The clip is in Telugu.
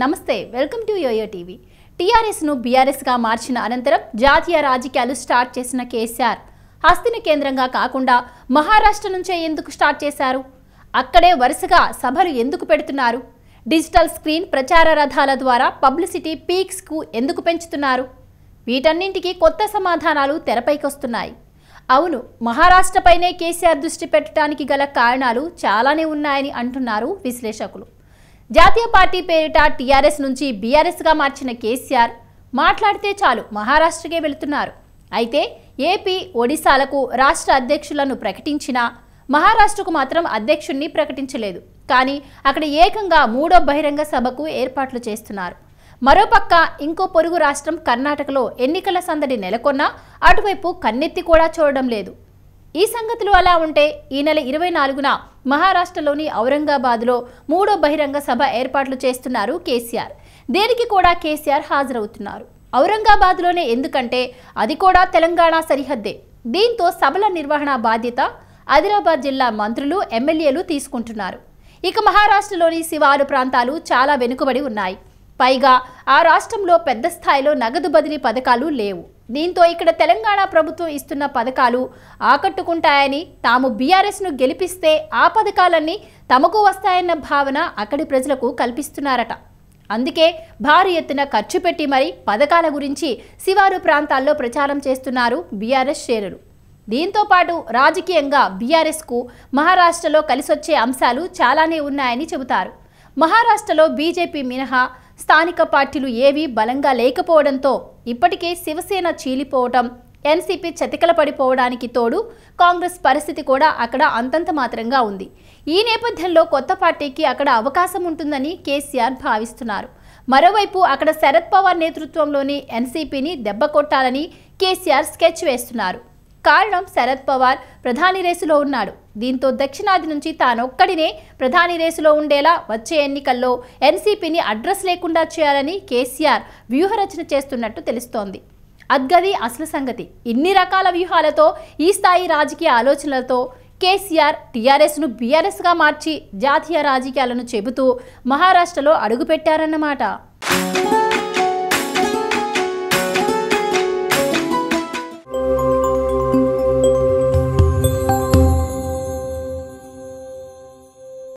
నమస్తే వెల్కమ్ టు యోయో టీవీ టీఆర్ఎస్ను బీఆర్ఎస్గా మార్చిన అనంతరం జాతీయ రాజకీయాలు స్టార్ట్ చేసిన కేసీఆర్ హస్తిని కేంద్రంగా కాకుండా మహారాష్ట్ర నుంచే ఎందుకు స్టార్ట్ చేశారు అక్కడే వరుసగా సభలు ఎందుకు పెడుతున్నారు డిజిటల్ స్క్రీన్ ప్రచార రథాల ద్వారా పబ్లిసిటీ పీక్స్కు ఎందుకు పెంచుతున్నారు వీటన్నింటికి కొత్త సమాధానాలు తెరపైకొస్తున్నాయి అవును మహారాష్ట్రపైనే కేసీఆర్ దృష్టి పెట్టడానికి గల కారణాలు చాలానే ఉన్నాయని అంటున్నారు విశ్లేషకులు జాతీయ పార్టీ పేరిట టీఆర్ఎస్ నుంచి బీఆర్ఎస్గా మార్చిన కేసీఆర్ మాట్లాడితే చాలు మహారాష్ట్రకే వెళుతున్నారు అయితే ఏపీ ఒడిశాలకు రాష్ట్ర అధ్యక్షులను ప్రకటించినా మహారాష్ట్రకు మాత్రం అధ్యక్షుణ్ణి ప్రకటించలేదు కానీ అక్కడ ఏకంగా మూడో బహిరంగ సభకు ఏర్పాట్లు చేస్తున్నారు మరోపక్క ఇంకో పొరుగు రాష్ట్రం కర్ణాటకలో ఎన్నికల సందడి నెలకొన్నా అటువైపు కన్నెత్తి కూడా చూడడం లేదు ఈ సంగతులు అలా ఉంటే ఈ నెల ఇరవై నాలుగున మహారాష్ట్రలోని ఔరంగాబాద్లో మూడో బహిరంగ సభ ఏర్పాట్లు చేస్తున్నారు కేసీఆర్ దేనికి కూడా కేసీఆర్ హాజరవుతున్నారు ఔరంగాబాద్లోనే ఎందుకంటే అది కూడా తెలంగాణ సరిహద్దే దీంతో సభల నిర్వహణ బాధ్యత ఆదిలాబాద్ జిల్లా మంత్రులు ఎమ్మెల్యేలు తీసుకుంటున్నారు ఇక మహారాష్ట్రలోని శివారు ప్రాంతాలు చాలా వెనుకబడి ఉన్నాయి పైగా ఆ రాష్ట్రంలో పెద్ద స్థాయిలో నగదు బదిలీ పథకాలు లేవు దీంతో ఇక్కడ తెలంగాణ ప్రభుత్వం ఇస్తున్న పథకాలు ఆకట్టుకుంటాయని తాము బీఆర్ఎస్ను గెలిపిస్తే ఆ పథకాలన్నీ తమకు వస్తాయన్న భావన అక్కడి ప్రజలకు కల్పిస్తున్నారట అందుకే భారీ ఎత్తున ఖర్చు పెట్టి మరి పథకాల గురించి శివారు ప్రాంతాల్లో ప్రచారం చేస్తున్నారు బీఆర్ఎస్ శ్రేణులు దీంతో పాటు రాజకీయంగా బీఆర్ఎస్కు మహారాష్ట్రలో కలిసొచ్చే అంశాలు చాలానే ఉన్నాయని చెబుతారు మహారాష్ట్రలో బీజేపీ మినహా స్థానిక పార్టీలు ఏవీ బలంగా లేకపోవడంతో ఇప్పటికే శివసేన చీలిపోవటం ఎన్సీపీ చతికల పడిపోవడానికి తోడు కాంగ్రెస్ పరిస్థితి కూడా అక్కడ అంతంత మాత్రంగా ఉంది ఈ నేపథ్యంలో కొత్త పార్టీకి అక్కడ అవకాశం ఉంటుందని కేసీఆర్ భావిస్తున్నారు మరోవైపు అక్కడ శరద్ పవార్ నేతృత్వంలోని ఎన్సీపీని దెబ్బ కొట్టాలని కేసీఆర్ స్కెచ్ వేస్తున్నారు కారణం శరద్ పవార్ ప్రధాని రేసులో ఉన్నాడు దీంతో దక్షిణాది నుంచి తానొక్కడినే ప్రధాని రేసులో ఉండేలా వచ్చే ఎన్నికల్లో ఎన్సీపీని అడ్రస్ లేకుండా చేయాలని కేసీఆర్ వ్యూహరచన చేస్తున్నట్టు తెలుస్తోంది అద్గది అసలు సంగతి ఇన్ని రకాల వ్యూహాలతో ఈ స్థాయి రాజకీయ ఆలోచనలతో కేసీఆర్ టీఆర్ఎస్ను బీఆర్ఎస్గా మార్చి జాతీయ రాజకీయాలను చెబుతూ మహారాష్ట్రలో అడుగుపెట్టారన్నమాట